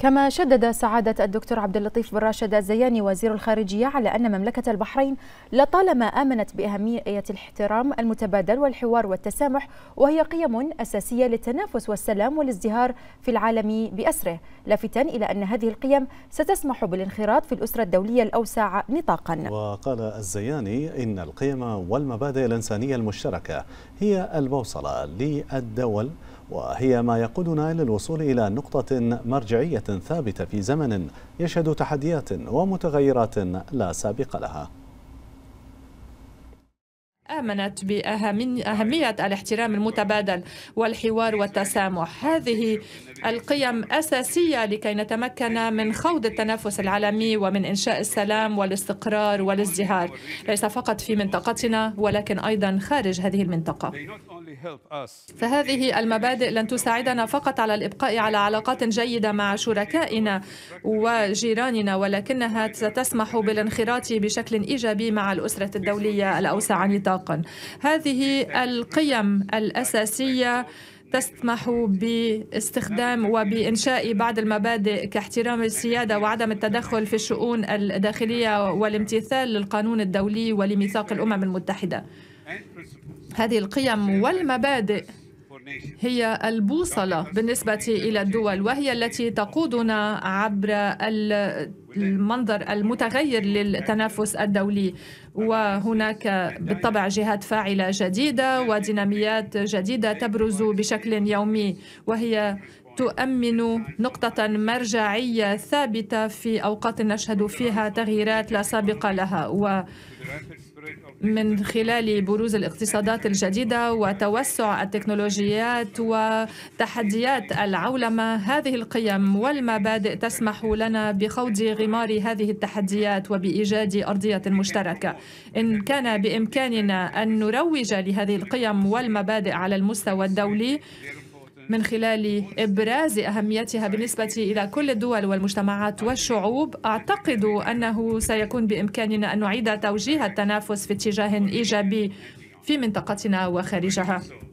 كما شدد سعادة الدكتور عبد اللطيف بن راشد الزياني وزير الخارجية على أن مملكة البحرين لطالما آمنت بأهمية الاحترام المتبادل والحوار والتسامح وهي قيم أساسية للتنافس والسلام والازدهار في العالم بأسره لافتا إلى أن هذه القيم ستسمح بالانخراط في الأسرة الدولية الأوسع نطاقا وقال الزياني إن القيم والمبادئ الإنسانية المشتركة هي البوصلة للدول وهي ما يقودنا إلى الوصول إلى نقطة مرجعية ثابتة في زمن يشهد تحديات ومتغيرات لا سابق لها آمنت بأهمية الاحترام المتبادل والحوار والتسامح هذه القيم أساسية لكي نتمكن من خوض التنافس العالمي ومن إنشاء السلام والاستقرار والازدهار ليس فقط في منطقتنا ولكن أيضا خارج هذه المنطقة فهذه المبادئ لن تساعدنا فقط على الإبقاء على علاقات جيدة مع شركائنا وجيراننا ولكنها ستسمح بالانخراط بشكل إيجابي مع الأسرة الدولية الأوسع نطاقا هذه القيم الأساسية تسمح باستخدام وبإنشاء بعض المبادئ كاحترام السيادة وعدم التدخل في الشؤون الداخلية والامتثال للقانون الدولي ولميثاق الأمم المتحدة هذه القيم والمبادئ هي البوصلة بالنسبة إلى الدول وهي التي تقودنا عبر المنظر المتغير للتنافس الدولي وهناك بالطبع جهات فاعلة جديدة وديناميات جديدة تبرز بشكل يومي وهي تؤمن نقطة مرجعية ثابتة في أوقات نشهد فيها تغييرات لا سابقة لها من خلال بروز الاقتصادات الجديدة وتوسع التكنولوجيات وتحديات العولمة هذه القيم والمبادئ تسمح لنا بخوض غمار هذه التحديات وبإيجاد أرضية مشتركة إن كان بإمكاننا أن نروج لهذه القيم والمبادئ على المستوى الدولي من خلال إبراز أهميتها بالنسبة إلى كل الدول والمجتمعات والشعوب أعتقد أنه سيكون بإمكاننا أن نعيد توجيه التنافس في اتجاه إيجابي في منطقتنا وخارجها